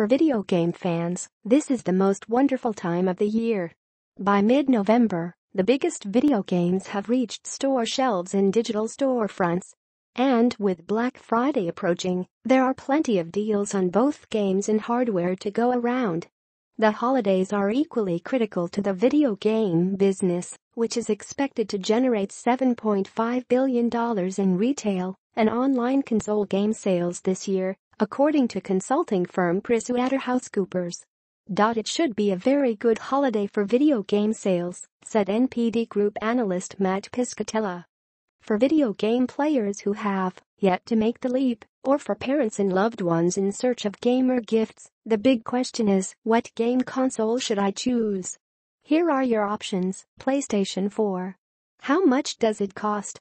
For video game fans, this is the most wonderful time of the year. By mid-November, the biggest video games have reached store shelves in digital storefronts. And with Black Friday approaching, there are plenty of deals on both games and hardware to go around. The holidays are equally critical to the video game business, which is expected to generate $7.5 billion in retail and online console game sales this year, according to consulting firm PricewaterhouseCoopers. It should be a very good holiday for video game sales, said NPD Group analyst Matt Piscatella. For video game players who have yet to make the leap, or for parents and loved ones in search of gamer gifts, the big question is, what game console should I choose? Here are your options, PlayStation 4. How much does it cost?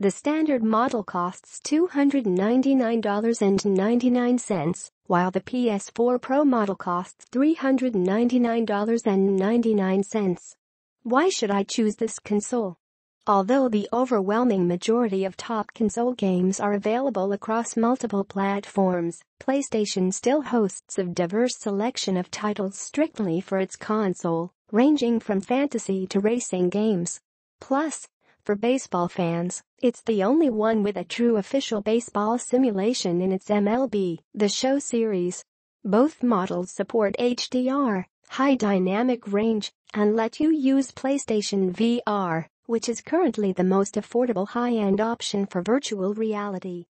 The standard model costs $299.99, while the PS4 Pro model costs $399.99. Why should I choose this console? Although the overwhelming majority of top console games are available across multiple platforms, PlayStation still hosts a diverse selection of titles strictly for its console, ranging from fantasy to racing games. Plus, for baseball fans, it's the only one with a true official baseball simulation in its MLB, The Show series. Both models support HDR, high dynamic range, and let you use PlayStation VR, which is currently the most affordable high-end option for virtual reality.